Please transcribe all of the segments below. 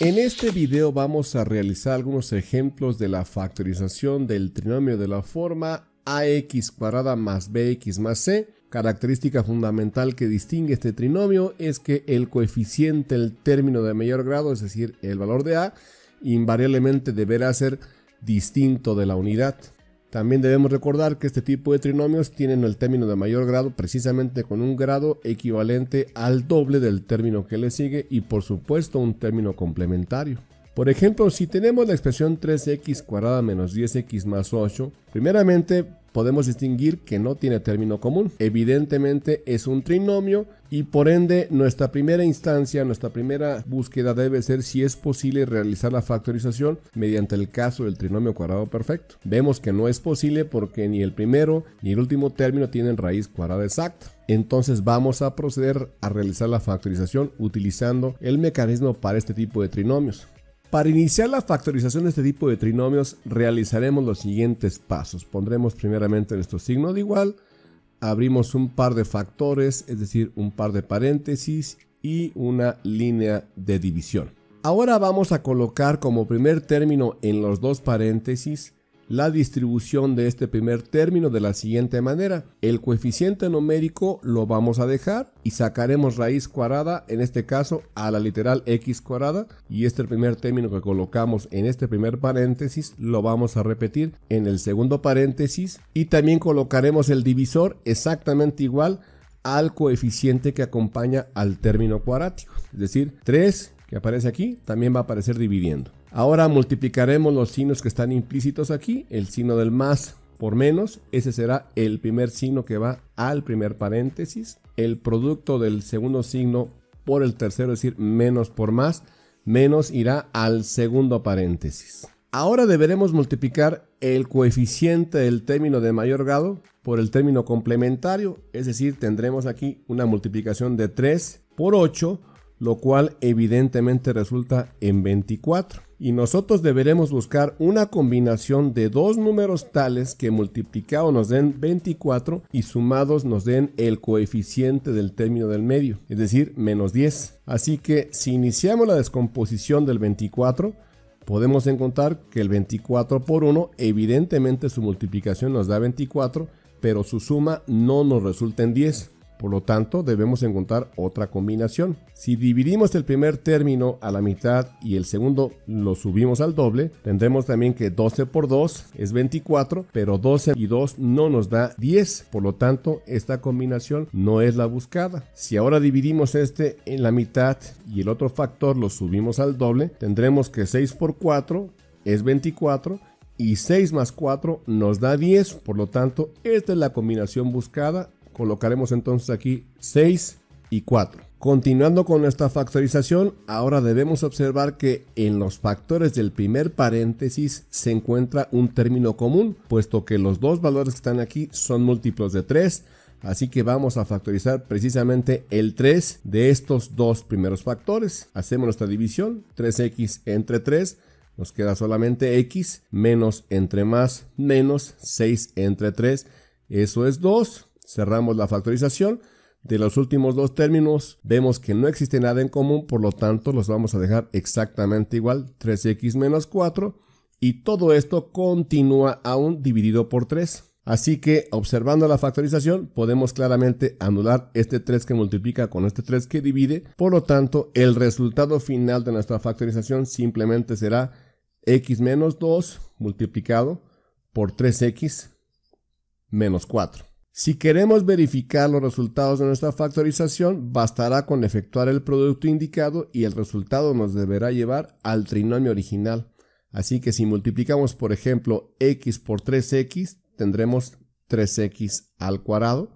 En este video vamos a realizar algunos ejemplos de la factorización del trinomio de la forma ax cuadrada más bx más c Característica fundamental que distingue este trinomio es que el coeficiente, el término de mayor grado, es decir, el valor de a, invariablemente deberá ser distinto de la unidad. También debemos recordar que este tipo de trinomios tienen el término de mayor grado precisamente con un grado equivalente al doble del término que le sigue y por supuesto un término complementario. Por ejemplo, si tenemos la expresión 3x cuadrada menos 10x más 8, primeramente podemos distinguir que no tiene término común. Evidentemente es un trinomio y por ende nuestra primera instancia, nuestra primera búsqueda debe ser si es posible realizar la factorización mediante el caso del trinomio cuadrado perfecto. Vemos que no es posible porque ni el primero ni el último término tienen raíz cuadrada exacta. Entonces vamos a proceder a realizar la factorización utilizando el mecanismo para este tipo de trinomios. Para iniciar la factorización de este tipo de trinomios realizaremos los siguientes pasos. Pondremos primeramente nuestro signo de igual, abrimos un par de factores, es decir, un par de paréntesis y una línea de división. Ahora vamos a colocar como primer término en los dos paréntesis la distribución de este primer término de la siguiente manera. El coeficiente numérico lo vamos a dejar y sacaremos raíz cuadrada, en este caso a la literal x cuadrada, y este primer término que colocamos en este primer paréntesis lo vamos a repetir en el segundo paréntesis y también colocaremos el divisor exactamente igual al coeficiente que acompaña al término cuadrático, es decir, 3 que aparece aquí también va a aparecer dividiendo. Ahora multiplicaremos los signos que están implícitos aquí. El signo del más por menos, ese será el primer signo que va al primer paréntesis. El producto del segundo signo por el tercero, es decir, menos por más, menos irá al segundo paréntesis. Ahora deberemos multiplicar el coeficiente del término de mayor grado por el término complementario, es decir, tendremos aquí una multiplicación de 3 por 8 lo cual evidentemente resulta en 24. Y nosotros deberemos buscar una combinación de dos números tales que multiplicados nos den 24 y sumados nos den el coeficiente del término del medio, es decir, menos 10. Así que si iniciamos la descomposición del 24, podemos encontrar que el 24 por 1, evidentemente su multiplicación nos da 24, pero su suma no nos resulta en 10. Por lo tanto, debemos encontrar otra combinación. Si dividimos el primer término a la mitad y el segundo lo subimos al doble, tendremos también que 12 por 2 es 24, pero 12 y 2 no nos da 10. Por lo tanto, esta combinación no es la buscada. Si ahora dividimos este en la mitad y el otro factor lo subimos al doble, tendremos que 6 por 4 es 24 y 6 más 4 nos da 10, por lo tanto esta es la combinación buscada Colocaremos entonces aquí 6 y 4. Continuando con nuestra factorización, ahora debemos observar que en los factores del primer paréntesis se encuentra un término común, puesto que los dos valores que están aquí son múltiplos de 3, Así que vamos a factorizar precisamente el 3 de estos dos primeros factores. Hacemos nuestra división, 3x entre 3, nos queda solamente x, menos entre más, menos 6 entre 3, eso es 2, Cerramos la factorización. De los últimos dos términos vemos que no existe nada en común, por lo tanto los vamos a dejar exactamente igual, 3x menos 4, y todo esto continúa aún dividido por 3. Así que observando la factorización podemos claramente anular este 3 que multiplica con este 3 que divide, por lo tanto el resultado final de nuestra factorización simplemente será x menos 2 multiplicado por 3x menos 4. Si queremos verificar los resultados de nuestra factorización, bastará con efectuar el producto indicado y el resultado nos deberá llevar al trinomio original. Así que si multiplicamos, por ejemplo, x por 3x, tendremos 3x al cuadrado.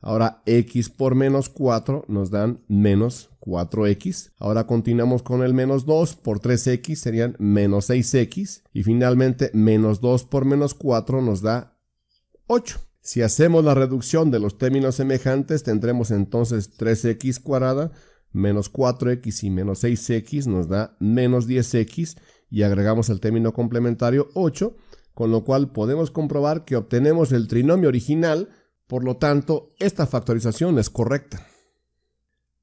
Ahora x por menos 4 nos dan menos 4x. Ahora continuamos con el menos 2 por 3x serían menos 6x. Y finalmente menos 2 por menos 4 nos da 8. Si hacemos la reducción de los términos semejantes, tendremos entonces 3x cuadrada menos 4x y menos 6x nos da menos 10x y agregamos el término complementario 8, con lo cual podemos comprobar que obtenemos el trinomio original, por lo tanto, esta factorización es correcta.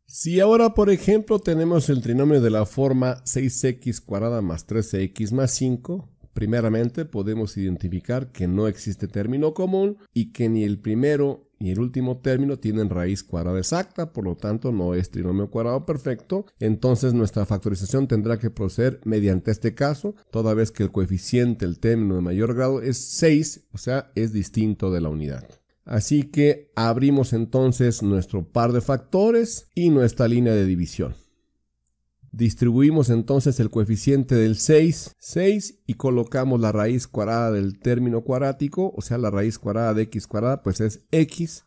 Si ahora, por ejemplo, tenemos el trinomio de la forma 6x cuadrada más 13x más 5, Primeramente, podemos identificar que no existe término común y que ni el primero ni el último término tienen raíz cuadrada exacta, por lo tanto no es trinomio cuadrado perfecto, entonces nuestra factorización tendrá que proceder mediante este caso, toda vez que el coeficiente, el término de mayor grado es 6, o sea, es distinto de la unidad. Así que abrimos entonces nuestro par de factores y nuestra línea de división. Distribuimos entonces el coeficiente del 6, 6 y colocamos la raíz cuadrada del término cuadrático, o sea la raíz cuadrada de x cuadrada, pues es x,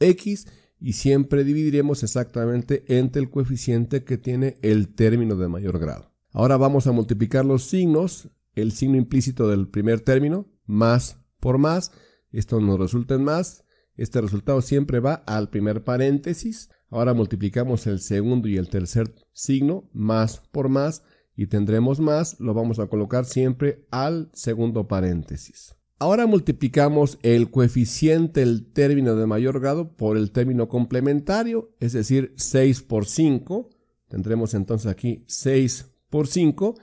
x y siempre dividiremos exactamente entre el coeficiente que tiene el término de mayor grado. Ahora vamos a multiplicar los signos, el signo implícito del primer término, más por más, esto nos resulta en más, este resultado siempre va al primer paréntesis, Ahora multiplicamos el segundo y el tercer signo más por más y tendremos más, lo vamos a colocar siempre al segundo paréntesis. Ahora multiplicamos el coeficiente el término de mayor grado por el término complementario, es decir, 6 por 5. Tendremos entonces aquí 6 por 5,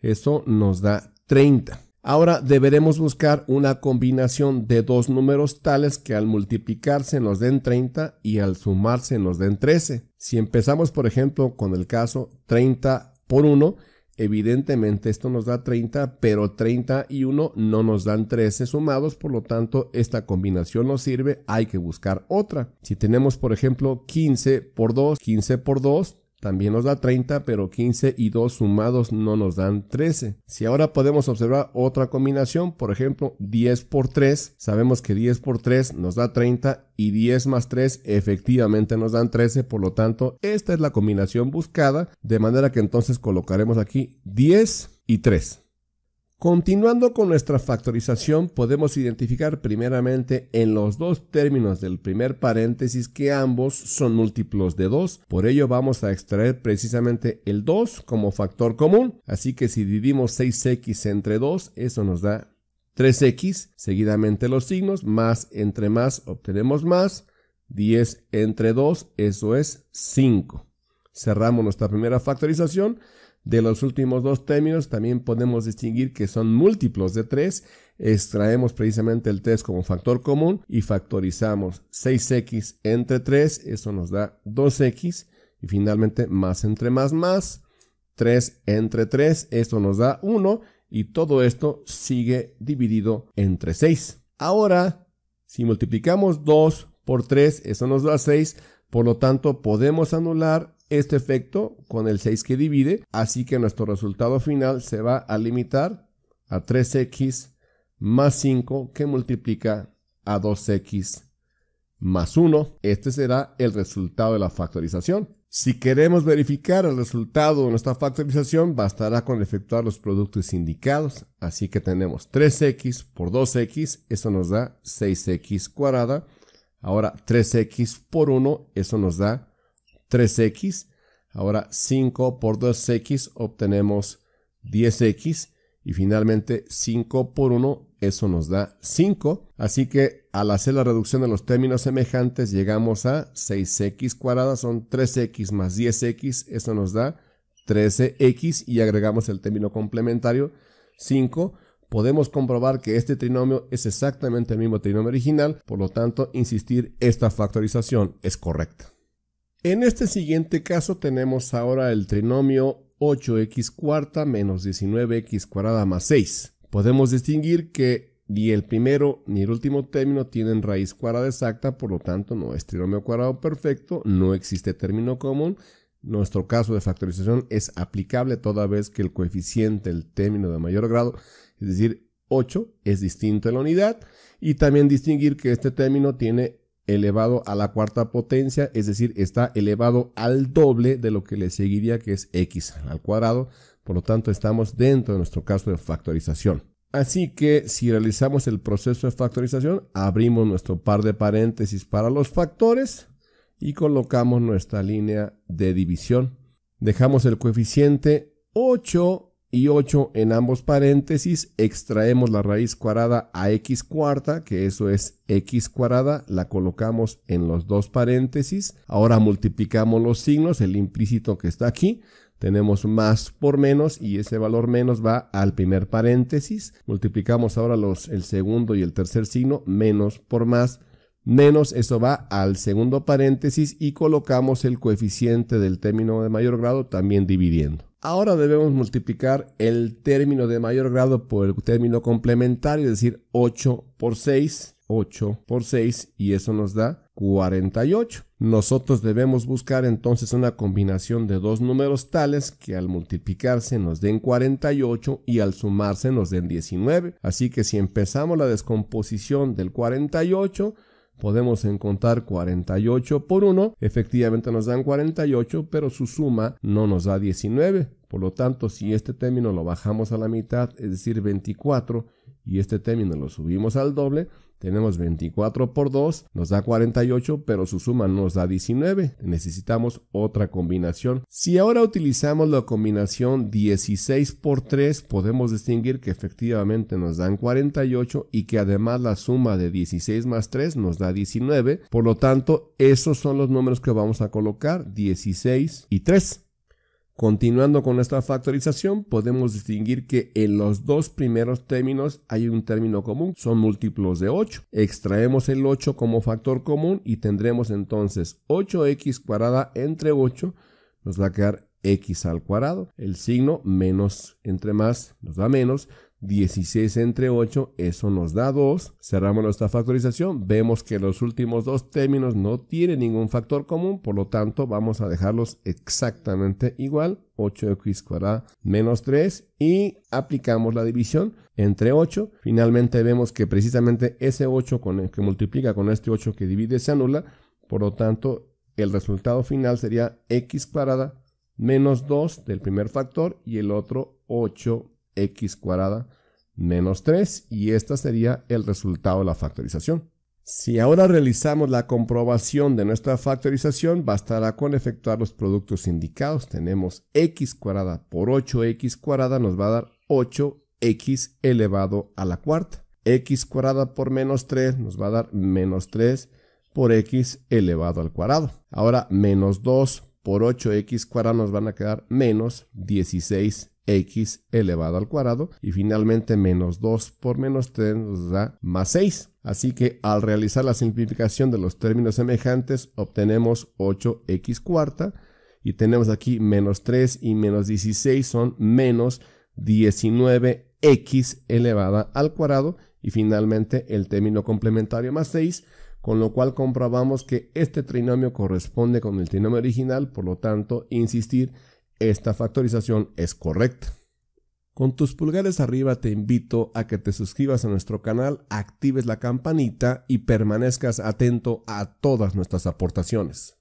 eso nos da 30. Ahora deberemos buscar una combinación de dos números tales que al multiplicarse nos den 30 y al sumarse nos den 13. Si empezamos por ejemplo con el caso 30 por 1, evidentemente esto nos da 30, pero 30 y 1 no nos dan 13 sumados, por lo tanto esta combinación no sirve, hay que buscar otra. Si tenemos por ejemplo 15 por 2, 15 por 2, también nos da 30, pero 15 y 2 sumados no nos dan 13. Si ahora podemos observar otra combinación, por ejemplo, 10 por 3, sabemos que 10 por 3 nos da 30 y 10 más 3 efectivamente nos dan 13, por lo tanto, esta es la combinación buscada, de manera que entonces colocaremos aquí 10 y 3. Continuando con nuestra factorización, podemos identificar primeramente en los dos términos del primer paréntesis que ambos son múltiplos de 2. Por ello vamos a extraer precisamente el 2 como factor común. Así que si dividimos 6x entre 2, eso nos da 3x, seguidamente los signos, más entre más obtenemos más, 10 entre 2, eso es 5. Cerramos nuestra primera factorización. De los últimos dos términos también podemos distinguir que son múltiplos de 3. Extraemos precisamente el 3 como factor común y factorizamos 6x entre 3, eso nos da 2x. Y finalmente más entre más más, 3 entre 3, eso nos da 1 y todo esto sigue dividido entre 6. Ahora, si multiplicamos 2 por 3, eso nos da 6, por lo tanto podemos anular este efecto con el 6 que divide, así que nuestro resultado final se va a limitar a 3x más 5 que multiplica a 2x más 1. Este será el resultado de la factorización. Si queremos verificar el resultado de nuestra factorización, bastará con efectuar los productos indicados. Así que tenemos 3x por 2x, eso nos da 6x cuadrada. Ahora 3x por 1, eso nos da 3x. Ahora 5 por 2x obtenemos 10x. Y finalmente 5 por 1, eso nos da 5. Así que al hacer la reducción de los términos semejantes llegamos a 6x cuadrada, son 3x más 10x, eso nos da 13x y agregamos el término complementario 5 podemos comprobar que este trinomio es exactamente el mismo trinomio original, por lo tanto, insistir, esta factorización es correcta. En este siguiente caso tenemos ahora el trinomio 8x cuarta menos 19x cuadrada más 6. Podemos distinguir que ni el primero ni el último término tienen raíz cuadrada exacta, por lo tanto no es trinomio cuadrado perfecto, no existe término común. Nuestro caso de factorización es aplicable toda vez que el coeficiente, el término de mayor grado, es decir, 8, es distinto a la unidad. Y también distinguir que este término tiene elevado a la cuarta potencia, es decir, está elevado al doble de lo que le seguiría, que es x al cuadrado. Por lo tanto, estamos dentro de nuestro caso de factorización. Así que si realizamos el proceso de factorización, abrimos nuestro par de paréntesis para los factores y colocamos nuestra línea de división. Dejamos el coeficiente 8 y 8 en ambos paréntesis extraemos la raíz cuadrada a x cuarta, que eso es x cuadrada, la colocamos en los dos paréntesis. Ahora multiplicamos los signos, el implícito que está aquí. Tenemos más por menos y ese valor menos va al primer paréntesis. Multiplicamos ahora los, el segundo y el tercer signo, menos por más, menos eso va al segundo paréntesis y colocamos el coeficiente del término de mayor grado también dividiendo. Ahora debemos multiplicar el término de mayor grado por el término complementario, es decir, 8 por 6, 8 por 6 y eso nos da 48. Nosotros debemos buscar entonces una combinación de dos números tales que al multiplicarse nos den 48 y al sumarse nos den 19. Así que si empezamos la descomposición del 48, podemos encontrar 48 por 1, efectivamente nos dan 48, pero su suma no nos da 19. Por lo tanto, si este término lo bajamos a la mitad, es decir, 24, y este término lo subimos al doble, tenemos 24 por 2, nos da 48, pero su suma nos da 19. Necesitamos otra combinación. Si ahora utilizamos la combinación 16 por 3, podemos distinguir que efectivamente nos dan 48 y que además la suma de 16 más 3 nos da 19. Por lo tanto, esos son los números que vamos a colocar, 16 y 3. Continuando con nuestra factorización, podemos distinguir que en los dos primeros términos hay un término común, son múltiplos de 8. Extraemos el 8 como factor común y tendremos entonces 8x cuadrada entre 8 nos va a quedar x al cuadrado. El signo menos entre más nos da menos. 16 entre 8, eso nos da 2. Cerramos nuestra factorización, vemos que los últimos dos términos no tienen ningún factor común, por lo tanto vamos a dejarlos exactamente igual. 8x cuadrada menos 3 y aplicamos la división entre 8. Finalmente vemos que precisamente ese 8 con el que multiplica con este 8 que divide se anula, por lo tanto el resultado final sería x cuadrada menos 2 del primer factor y el otro 8 x cuadrada menos 3 y este sería el resultado de la factorización. Si ahora realizamos la comprobación de nuestra factorización, bastará con efectuar los productos indicados. Tenemos x cuadrada por 8x cuadrada nos va a dar 8x elevado a la cuarta. x cuadrada por menos 3 nos va a dar menos 3 por x elevado al cuadrado. Ahora menos 2 por 8x cuadrado nos van a quedar menos 16x elevado al cuadrado y finalmente menos 2 por menos 3 nos da más 6. Así que al realizar la simplificación de los términos semejantes obtenemos 8x cuarta y tenemos aquí menos 3 y menos 16 son menos 19x elevada al cuadrado y finalmente el término complementario más 6 con lo cual comprobamos que este trinomio corresponde con el trinomio original, por lo tanto, insistir, esta factorización es correcta. Con tus pulgares arriba te invito a que te suscribas a nuestro canal, actives la campanita y permanezcas atento a todas nuestras aportaciones.